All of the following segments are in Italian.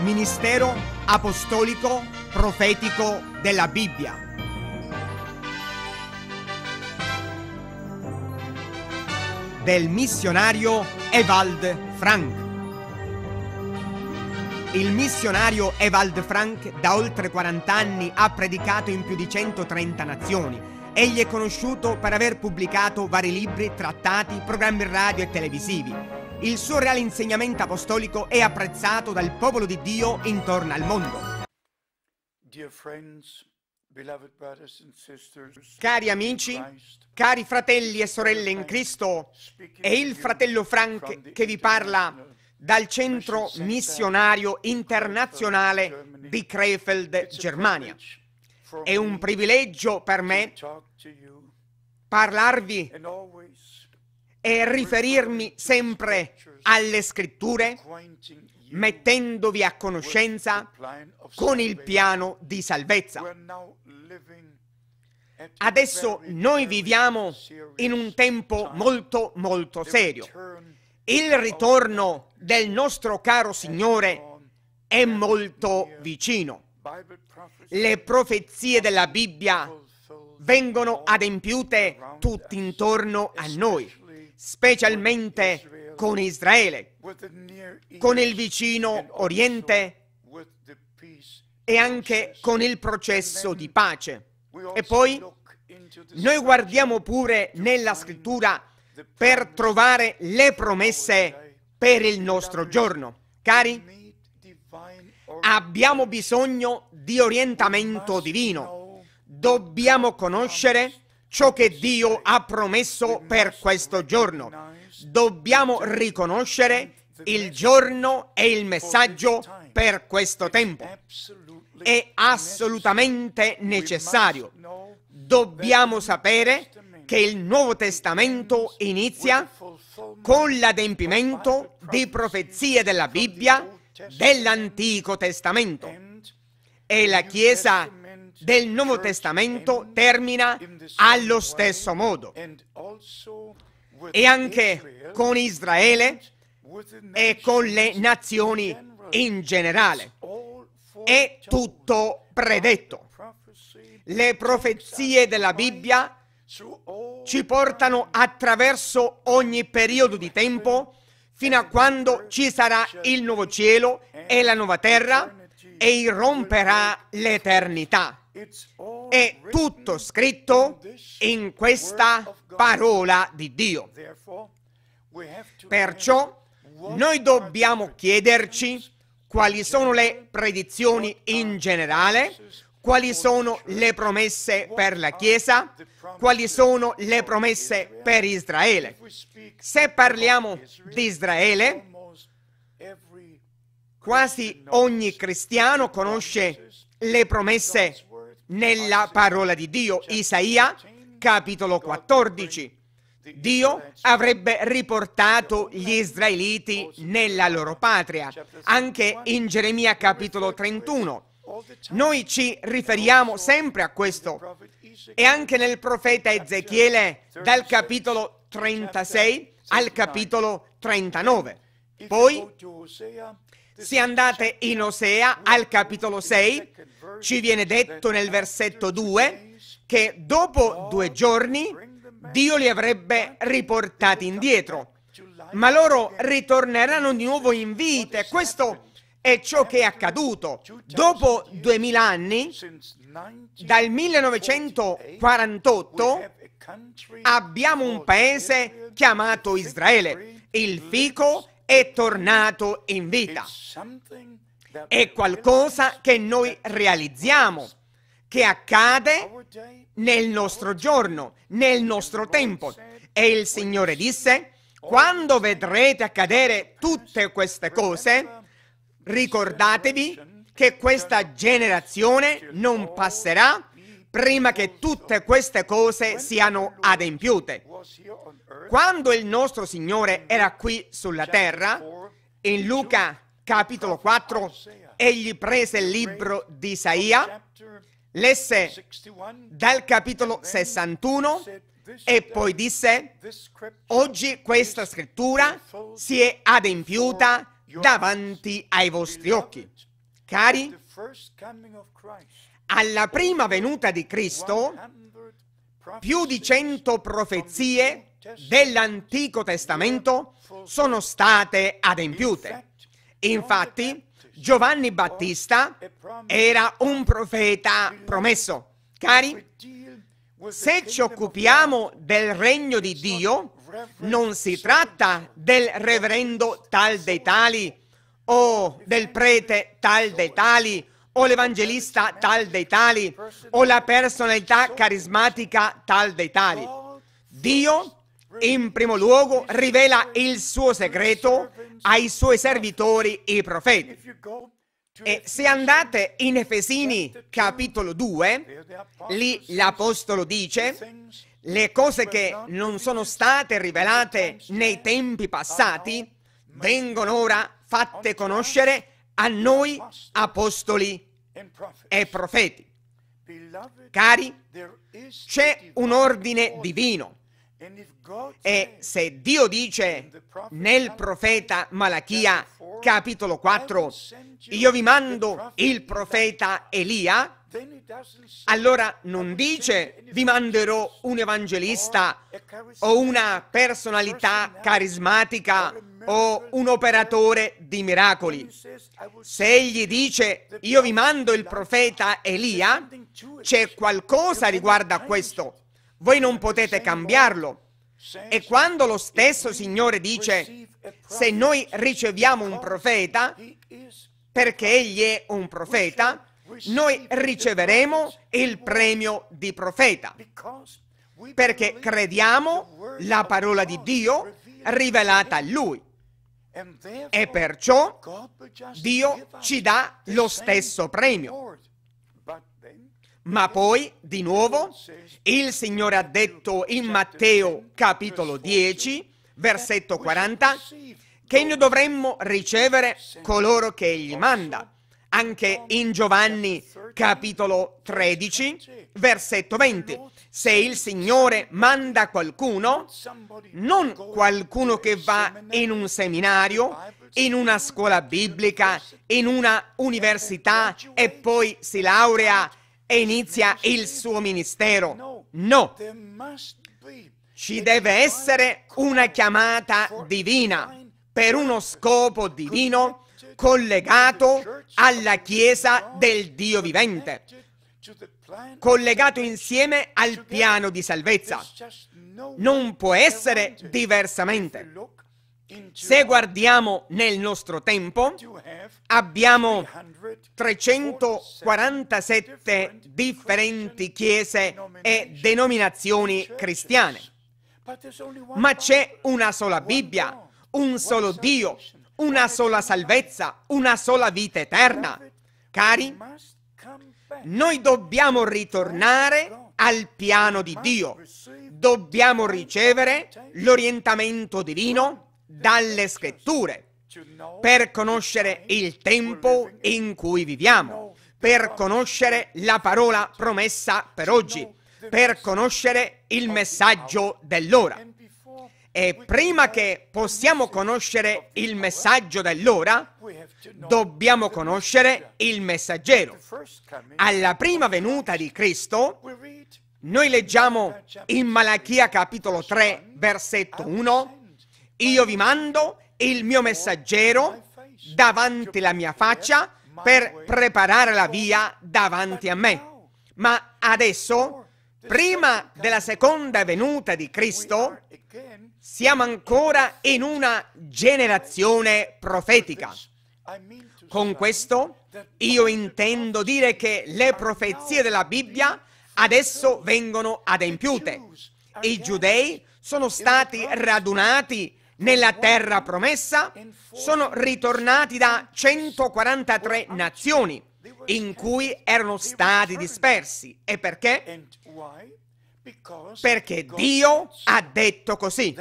ministero apostolico profetico della Bibbia. del missionario Evald Frank. Il missionario Evald Frank da oltre 40 anni ha predicato in più di 130 nazioni. Egli è conosciuto per aver pubblicato vari libri, trattati, programmi radio e televisivi il suo reale insegnamento apostolico è apprezzato dal popolo di Dio intorno al mondo. Friends, sisters, cari amici, cari fratelli e sorelle in Cristo, è il fratello Frank che vi parla dal centro missionario internazionale di Krefeld, Germania. È un privilegio per me parlarvi e riferirmi sempre alle scritture, mettendovi a conoscenza con il piano di salvezza. Adesso noi viviamo in un tempo molto molto serio. Il ritorno del nostro caro Signore è molto vicino. Le profezie della Bibbia vengono adempiute tutt'intorno a noi, specialmente con Israele, con il vicino Oriente e anche con il processo di pace. E poi noi guardiamo pure nella scrittura per trovare le promesse per il nostro giorno. Cari, abbiamo bisogno di orientamento divino. Dobbiamo conoscere ciò che Dio ha promesso per questo giorno. Dobbiamo riconoscere il giorno e il messaggio per questo tempo. È assolutamente necessario. Dobbiamo sapere che il Nuovo Testamento inizia con l'adempimento di profezie della Bibbia dell'Antico Testamento. E la Chiesa del Nuovo Testamento termina allo stesso modo. E anche con Israele e con le nazioni in generale. È tutto predetto. Le profezie della Bibbia ci portano attraverso ogni periodo di tempo fino a quando ci sarà il nuovo cielo e la nuova terra e irromperà l'eternità. È tutto scritto in questa parola di Dio. Perciò noi dobbiamo chiederci quali sono le predizioni in generale, quali sono le promesse per la Chiesa, quali sono le promesse per Israele. Se parliamo di Israele, quasi ogni cristiano conosce le promesse nella parola di Dio, Isaia capitolo 14. Dio avrebbe riportato gli israeliti nella loro patria, anche in Geremia capitolo 31. Noi ci riferiamo sempre a questo e anche nel profeta Ezechiele dal capitolo 36 al capitolo 39. Poi se andate in Osea al capitolo 6, ci viene detto nel versetto 2 che dopo due giorni Dio li avrebbe riportati indietro, ma loro ritorneranno di nuovo in vita. Questo è ciò che è accaduto. Dopo duemila anni, dal 1948, abbiamo un paese chiamato Israele. Il fico è tornato in vita. È qualcosa che noi realizziamo, che accade nel nostro giorno, nel nostro tempo. E il Signore disse, quando vedrete accadere tutte queste cose, ricordatevi che questa generazione non passerà prima che tutte queste cose siano adempiute. Quando il nostro Signore era qui sulla terra, in Luca capitolo 4, egli prese il libro di Isaia, lesse dal capitolo 61 e poi disse, oggi questa scrittura si è adempiuta davanti ai vostri occhi. Cari, alla prima venuta di Cristo più di cento profezie dell'Antico Testamento sono state adempiute. Infatti Giovanni Battista era un profeta promesso. Cari, se ci occupiamo del regno di Dio, non si tratta del reverendo tal dei tali o del prete tal dei tali o l'evangelista tal dei tali, o la personalità carismatica tal dei tali. Dio, in primo luogo, rivela il suo segreto ai suoi servitori, i profeti. E se andate in Efesini capitolo 2, lì l'Apostolo dice, le cose che non sono state rivelate nei tempi passati vengono ora fatte conoscere a noi apostoli e profeti. Cari, c'è un ordine divino. E se Dio dice nel profeta Malachia, capitolo 4, io vi mando il profeta Elia, allora non dice vi manderò un evangelista o una personalità carismatica o un operatore di miracoli. Se egli dice io vi mando il profeta Elia, c'è qualcosa riguardo a questo. Voi non potete cambiarlo. E quando lo stesso Signore dice se noi riceviamo un profeta, perché egli è un profeta, noi riceveremo il premio di profeta, perché crediamo la parola di Dio rivelata a lui. E perciò Dio ci dà lo stesso premio. Ma poi, di nuovo, il Signore ha detto in Matteo capitolo 10, versetto 40, che noi dovremmo ricevere coloro che Egli manda anche in Giovanni capitolo 13, versetto 20. Se il Signore manda qualcuno, non qualcuno che va in un seminario, in una scuola biblica, in una università e poi si laurea e inizia il suo ministero. No, ci deve essere una chiamata divina per uno scopo divino collegato alla Chiesa del Dio vivente, collegato insieme al piano di salvezza. Non può essere diversamente. Se guardiamo nel nostro tempo, abbiamo 347 differenti chiese e denominazioni cristiane. Ma c'è una sola Bibbia, un solo Dio, una sola salvezza, una sola vita eterna. Cari, noi dobbiamo ritornare al piano di Dio, dobbiamo ricevere l'orientamento divino dalle scritture per conoscere il tempo in cui viviamo, per conoscere la parola promessa per oggi, per conoscere il messaggio dell'ora. E prima che possiamo conoscere il messaggio dell'ora, dobbiamo conoscere il messaggero. Alla prima venuta di Cristo, noi leggiamo in Malachia capitolo 3, versetto 1, io vi mando il mio messaggero davanti alla mia faccia per preparare la via davanti a me. Ma adesso, prima della seconda venuta di Cristo, siamo ancora in una generazione profetica. Con questo io intendo dire che le profezie della Bibbia adesso vengono adempiute. I giudei sono stati radunati nella terra promessa, sono ritornati da 143 nazioni in cui erano stati dispersi. E perché? Perché Dio ha detto così,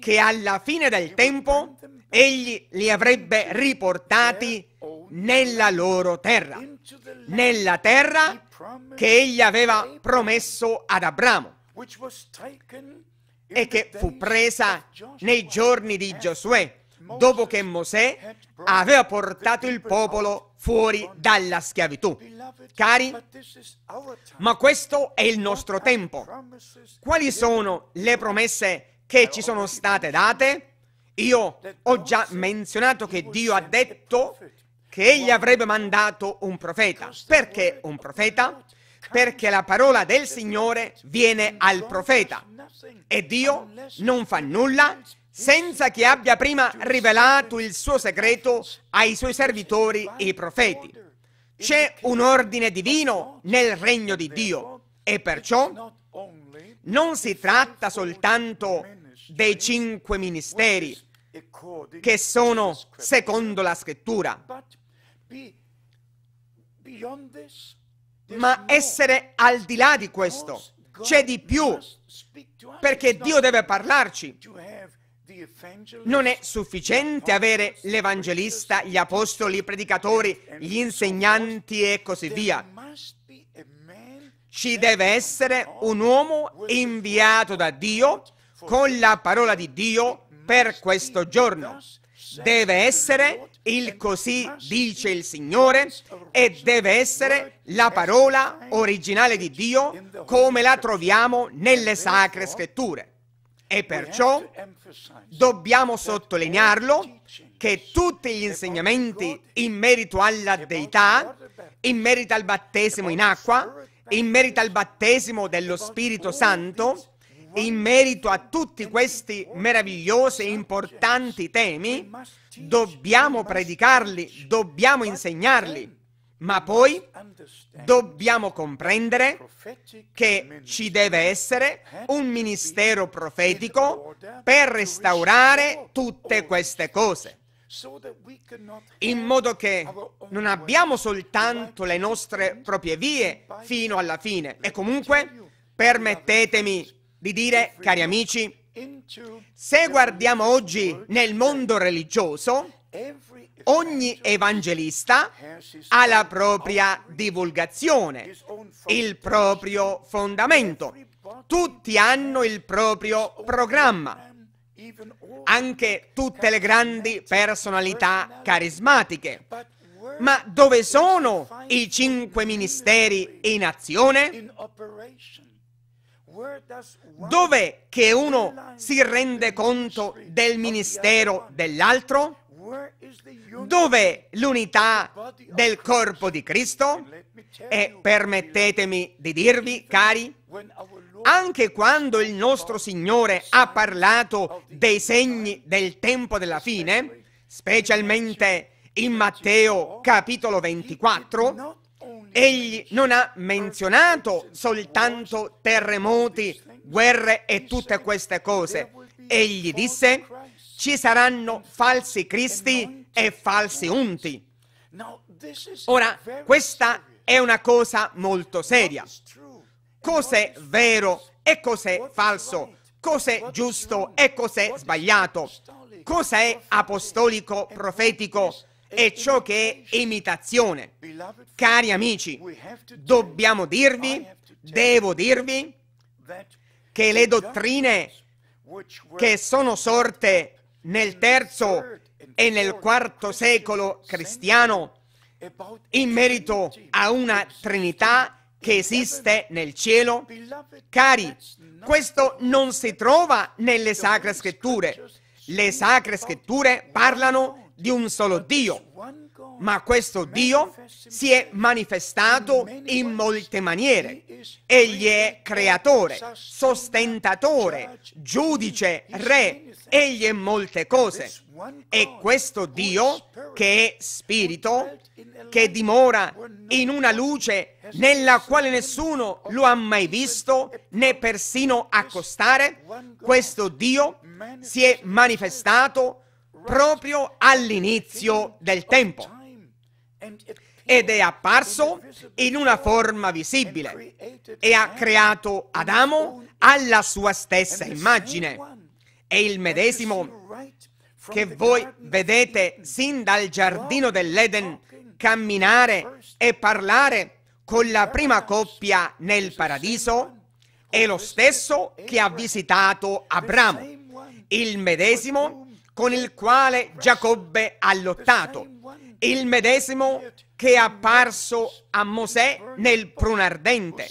che alla fine del tempo egli li avrebbe riportati nella loro terra, nella terra che egli aveva promesso ad Abramo e che fu presa nei giorni di Giosuè, dopo che Mosè aveva portato il popolo fuori dalla schiavitù. Cari, ma questo è il nostro tempo. Quali sono le promesse che ci sono state date? Io ho già menzionato che Dio ha detto che egli avrebbe mandato un profeta. Perché un profeta? Perché la parola del Signore viene al profeta e Dio non fa nulla senza che abbia prima rivelato il suo segreto ai suoi servitori e profeti. C'è un ordine divino nel regno di Dio e perciò non si tratta soltanto dei cinque ministeri che sono secondo la scrittura, ma essere al di là di questo c'è di più, perché Dio deve parlarci non è sufficiente avere l'evangelista, gli apostoli, i predicatori, gli insegnanti e così via. Ci deve essere un uomo inviato da Dio con la parola di Dio per questo giorno. Deve essere il così dice il Signore e deve essere la parola originale di Dio come la troviamo nelle sacre scritture. E perciò dobbiamo sottolinearlo che tutti gli insegnamenti in merito alla deità, in merito al battesimo in acqua, in merito al battesimo dello Spirito Santo, in merito a tutti questi meravigliosi e importanti temi, dobbiamo predicarli, dobbiamo insegnarli, ma poi dobbiamo comprendere che ci deve essere eh? un ministero profetico per restaurare tutte queste cose, in modo che non abbiamo soltanto le nostre proprie vie fino alla fine. E comunque, permettetemi di dire, cari amici, se guardiamo oggi nel mondo religioso, Ogni evangelista ha la propria divulgazione, il proprio fondamento. Tutti hanno il proprio programma. Anche tutte le grandi personalità carismatiche. Ma dove sono i cinque ministeri in azione? Dov'è che uno si rende conto del ministero dell'altro? Dove l'unità del corpo di Cristo? E permettetemi di dirvi, cari, anche quando il nostro Signore ha parlato dei segni del tempo della fine, specialmente in Matteo capitolo 24, egli non ha menzionato soltanto terremoti, guerre e tutte queste cose. Egli disse, ci saranno falsi cristi e falsi unti. Ora, questa è una cosa molto seria. Cos'è vero e cos'è falso? Cos'è giusto e cos'è sbagliato? Cos'è apostolico, profetico e ciò che è imitazione? Cari amici, dobbiamo dirvi, devo dirvi, che le dottrine che sono sorte nel terzo e nel quarto secolo cristiano in merito a una Trinità che esiste nel cielo? Cari, questo non si trova nelle Sacre Scritture. Le Sacre Scritture parlano di un solo Dio, ma questo Dio si è manifestato in molte maniere. Egli è creatore, sostentatore, giudice, re, Egli è molte cose. E questo Dio, che è spirito, che dimora in una luce nella quale nessuno lo ha mai visto, né persino accostare, questo Dio si è manifestato proprio all'inizio del tempo ed è apparso in una forma visibile e ha creato Adamo alla sua stessa immagine è il medesimo che voi vedete sin dal giardino dell'Eden camminare e parlare con la prima coppia nel paradiso? È lo stesso che ha visitato Abramo, il medesimo con il quale Giacobbe ha lottato, il medesimo che è apparso a Mosè nel prunardente,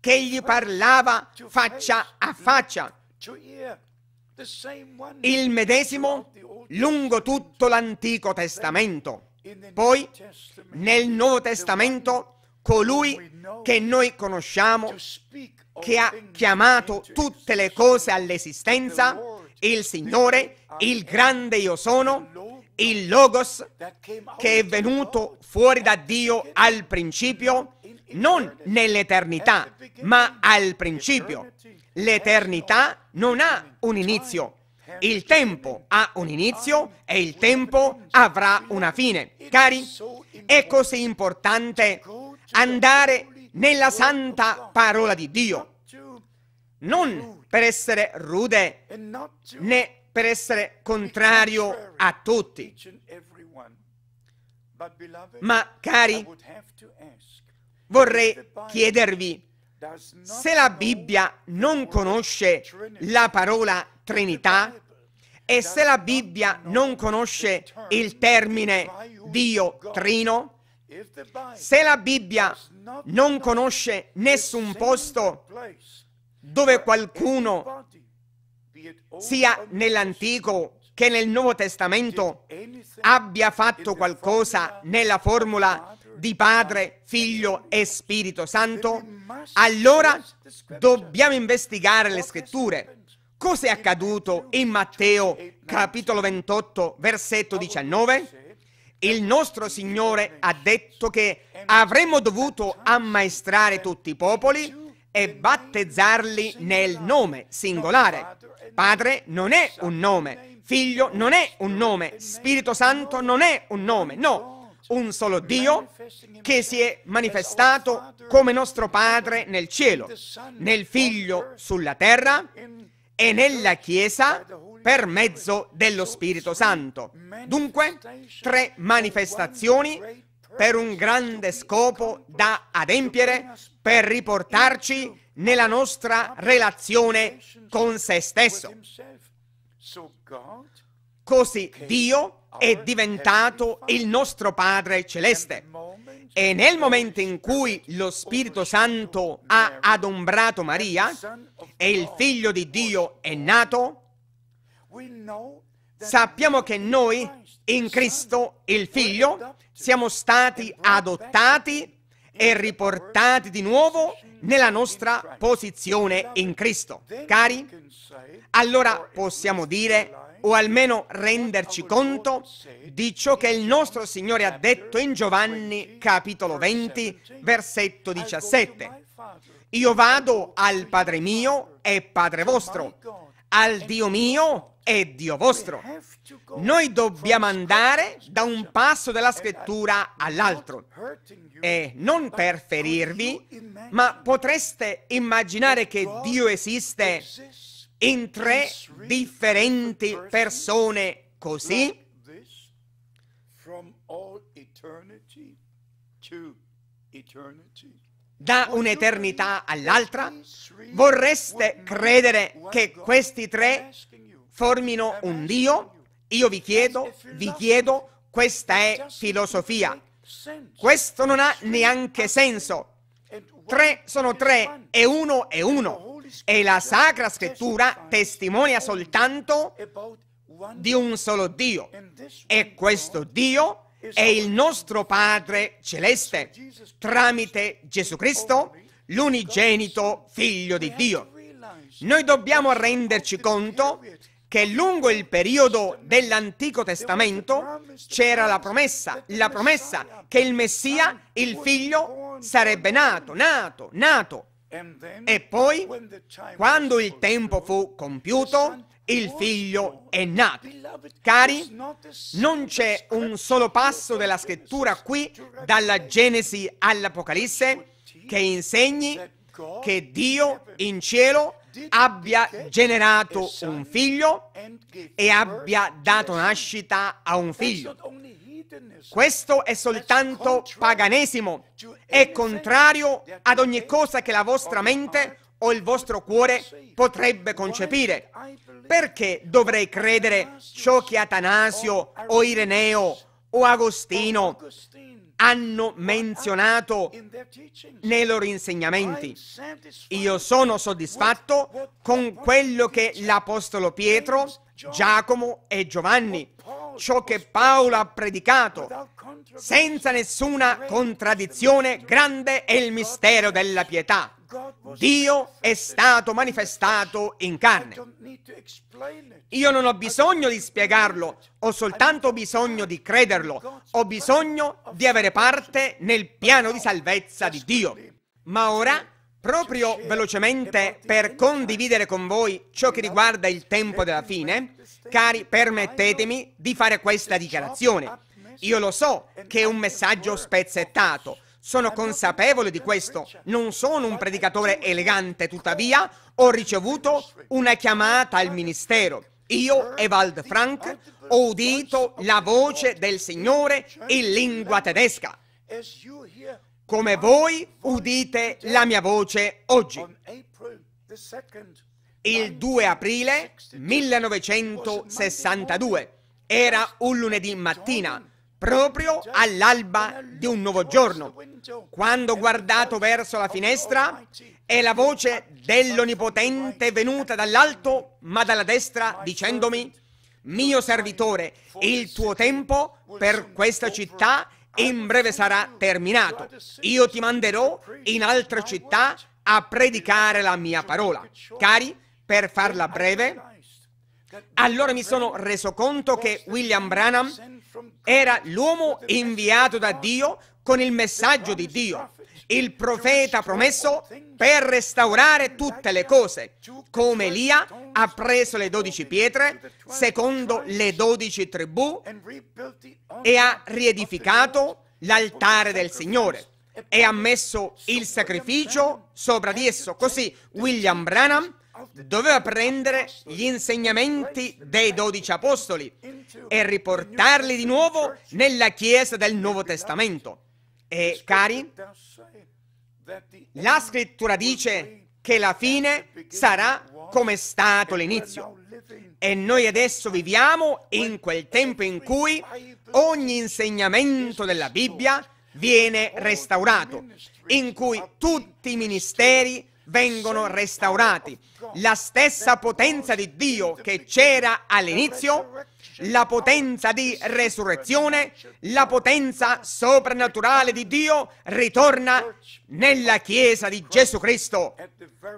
che gli parlava faccia a faccia il medesimo lungo tutto l'Antico Testamento. Poi nel Nuovo Testamento colui che noi conosciamo, che ha chiamato tutte le cose all'esistenza, il Signore, il grande io sono, il Logos che è venuto fuori da Dio al principio, non nell'eternità, ma al principio. L'eternità non ha un inizio. Il tempo ha un inizio e il tempo avrà una fine. Cari, è così importante andare nella santa parola di Dio, non per essere rude né per essere contrario a tutti. Ma, cari, vorrei chiedervi se la Bibbia non conosce la parola Trinità e se la Bibbia non conosce il termine Dio Trino, se la Bibbia non conosce nessun posto dove qualcuno, sia nell'Antico che nel Nuovo Testamento, abbia fatto qualcosa nella formula di Padre, Figlio e Spirito Santo, allora dobbiamo investigare le scritture. Cos'è accaduto in Matteo capitolo 28 versetto 19? Il nostro Signore ha detto che avremmo dovuto ammaestrare tutti i popoli e battezzarli nel nome singolare. Padre non è un nome, Figlio non è un nome, Spirito Santo non è un nome, no un solo Dio che si è manifestato come nostro Padre nel cielo, nel Figlio sulla terra e nella Chiesa per mezzo dello Spirito Santo. Dunque, tre manifestazioni per un grande scopo da adempiere per riportarci nella nostra relazione con se stesso. Così Dio è diventato il nostro Padre Celeste. E nel momento in cui lo Spirito Santo ha adombrato Maria e il Figlio di Dio è nato, sappiamo che noi in Cristo, il Figlio, siamo stati adottati e riportati di nuovo nella nostra posizione in Cristo. Cari, allora possiamo dire o almeno renderci conto di ciò che il nostro Signore ha detto in Giovanni capitolo 20, versetto 17. Io vado al Padre mio e Padre vostro, al Dio mio e Dio vostro. Noi dobbiamo andare da un passo della scrittura all'altro e non per ferirvi, ma potreste immaginare che Dio esiste in tre differenti persone così da un'eternità all'altra? Vorreste credere che questi tre formino un Dio? Io vi chiedo, vi chiedo, questa è filosofia. Questo non ha neanche senso. Tre sono tre e uno è uno. E la Sacra Scrittura testimonia soltanto di un solo Dio. E questo Dio è il nostro Padre Celeste, tramite Gesù Cristo, l'unigenito Figlio di Dio. Noi dobbiamo renderci conto che lungo il periodo dell'Antico Testamento c'era la promessa, la promessa che il Messia, il Figlio, sarebbe nato, nato, nato, e poi, quando il tempo fu compiuto, il figlio è nato. Cari, non c'è un solo passo della scrittura qui, dalla Genesi all'Apocalisse, che insegni che Dio in cielo abbia generato un figlio e abbia dato nascita a un figlio. Questo è soltanto paganesimo, è contrario ad ogni cosa che la vostra mente o il vostro cuore potrebbe concepire. Perché dovrei credere ciò che Atanasio o Ireneo o Agostino hanno menzionato nei loro insegnamenti. Io sono soddisfatto con quello che l'Apostolo Pietro, Giacomo e Giovanni ciò che Paolo ha predicato, senza nessuna contraddizione, grande è il mistero della pietà. Dio è stato manifestato in carne. Io non ho bisogno di spiegarlo, ho soltanto bisogno di crederlo, ho bisogno di avere parte nel piano di salvezza di Dio. Ma ora Proprio velocemente per condividere con voi ciò che riguarda il tempo della fine, cari, permettetemi di fare questa dichiarazione. Io lo so che è un messaggio spezzettato, sono consapevole di questo, non sono un predicatore elegante, tuttavia ho ricevuto una chiamata al ministero. Io, Evald Frank, ho udito la voce del Signore in lingua tedesca come voi udite la mia voce oggi. Il 2 aprile 1962 era un lunedì mattina, proprio all'alba di un nuovo giorno, quando ho guardato verso la finestra e la voce dell'Onipotente venuta dall'alto, ma dalla destra, dicendomi, mio servitore, il tuo tempo per questa città in breve sarà terminato. Io ti manderò in altre città a predicare la mia parola. Cari, per farla breve, allora mi sono reso conto che William Branham era l'uomo inviato da Dio con il messaggio di Dio, il profeta promesso per restaurare tutte le cose, come Elia ha preso le dodici pietre secondo le dodici tribù e ha riedificato l'altare del Signore e ha messo il sacrificio sopra di esso. Così William Branham doveva prendere gli insegnamenti dei dodici apostoli e riportarli di nuovo nella Chiesa del Nuovo Testamento. E cari, la scrittura dice che la fine sarà come è stato l'inizio. E noi adesso viviamo in quel tempo in cui ogni insegnamento della Bibbia viene restaurato, in cui tutti i ministeri vengono restaurati. La stessa potenza di Dio che c'era all'inizio la potenza di resurrezione, la potenza soprannaturale di Dio ritorna nella Chiesa di Gesù Cristo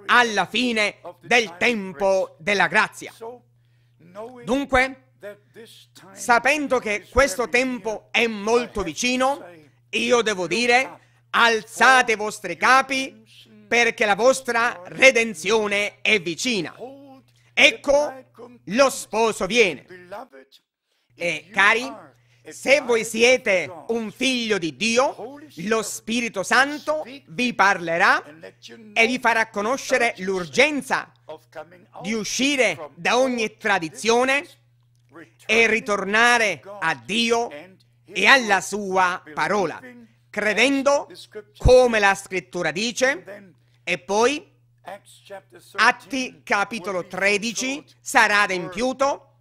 alla fine del tempo della grazia. Dunque, sapendo che questo tempo è molto vicino, io devo dire, alzate i vostri capi perché la vostra redenzione è vicina. Ecco, lo sposo viene. E cari, se voi siete un figlio di Dio, lo Spirito Santo vi parlerà e vi farà conoscere l'urgenza di uscire da ogni tradizione e ritornare a Dio e alla sua parola, credendo come la scrittura dice e poi Atti capitolo 13 sarà adempiuto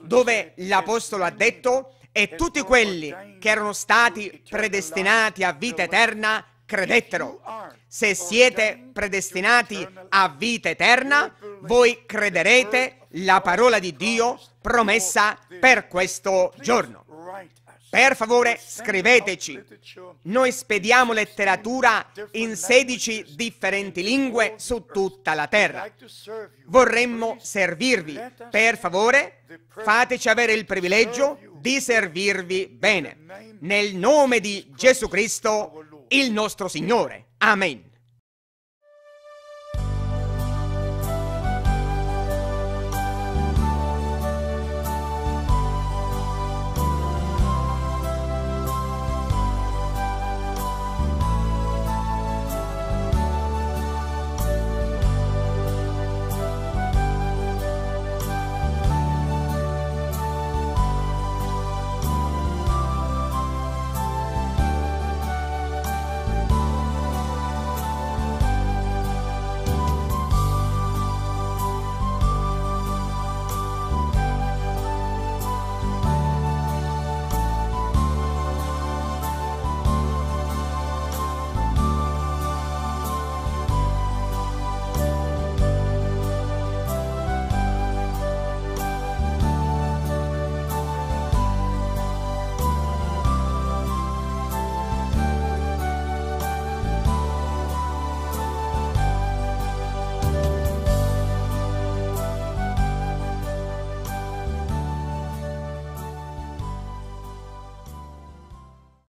dove l'Apostolo ha detto e tutti quelli che erano stati predestinati a vita eterna credettero. Se siete predestinati a vita eterna, voi crederete la parola di Dio promessa per questo giorno. Per favore scriveteci. Noi spediamo letteratura in 16 differenti lingue su tutta la terra. Vorremmo servirvi. Per favore fateci avere il privilegio di servirvi bene. Nel nome di Gesù Cristo, il nostro Signore. Amen.